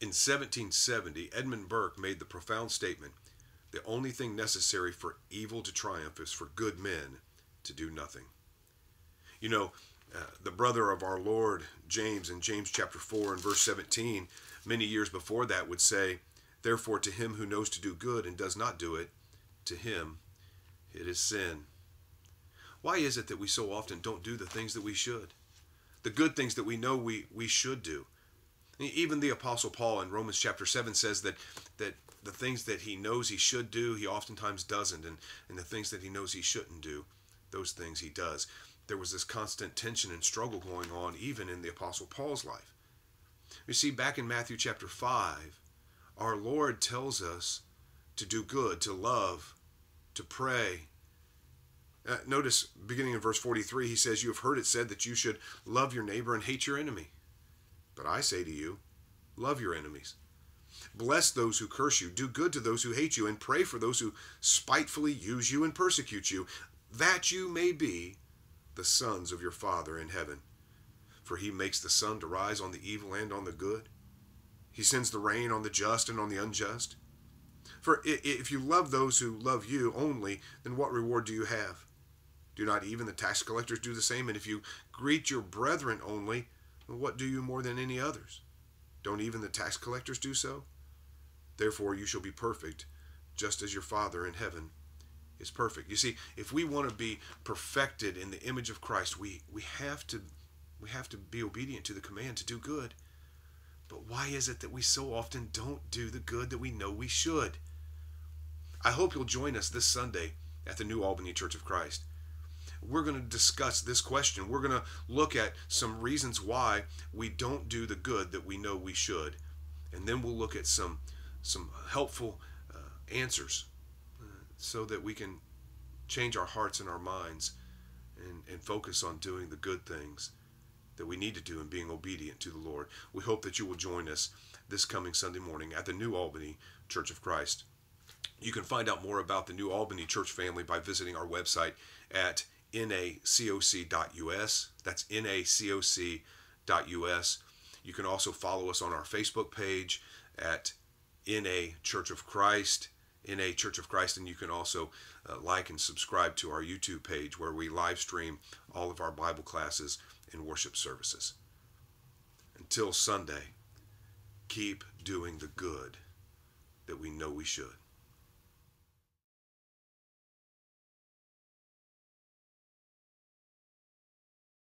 In 1770, Edmund Burke made the profound statement the only thing necessary for evil to triumph is for good men to do nothing. You know, uh, the brother of our Lord, James, in James chapter 4 and verse 17, many years before that would say, Therefore, to him who knows to do good and does not do it, to him it is sin. Why is it that we so often don't do the things that we should? The good things that we know we, we should do. Even the Apostle Paul in Romans chapter 7 says that, that the things that he knows he should do, he oftentimes doesn't. And, and the things that he knows he shouldn't do, those things he does. There was this constant tension and struggle going on even in the Apostle Paul's life. You see, back in Matthew chapter 5, our Lord tells us to do good, to love, to pray. Uh, notice beginning in verse 43, he says, You have heard it said that you should love your neighbor and hate your enemy. But I say to you, love your enemies. Bless those who curse you, do good to those who hate you, and pray for those who spitefully use you and persecute you, that you may be the sons of your Father in heaven. For he makes the sun to rise on the evil and on the good. He sends the rain on the just and on the unjust. For if you love those who love you only, then what reward do you have? Do not even the tax collectors do the same? And if you greet your brethren only, what do you more than any others? Don't even the tax collectors do so? Therefore, you shall be perfect, just as your Father in heaven is perfect. You see, if we want to be perfected in the image of Christ, we, we have to we have to be obedient to the command to do good. But why is it that we so often don't do the good that we know we should? I hope you'll join us this Sunday at the New Albany Church of Christ we're going to discuss this question. We're going to look at some reasons why we don't do the good that we know we should. And then we'll look at some, some helpful uh, answers uh, so that we can change our hearts and our minds and, and focus on doing the good things that we need to do and being obedient to the Lord. We hope that you will join us this coming Sunday morning at the New Albany Church of Christ. You can find out more about the New Albany Church family by visiting our website at nacoc.us. That's nacoc.us. You can also follow us on our Facebook page at NA Church of Christ, NA Church of Christ, and you can also uh, like and subscribe to our YouTube page where we live stream all of our Bible classes and worship services. Until Sunday, keep doing the good that we know we should.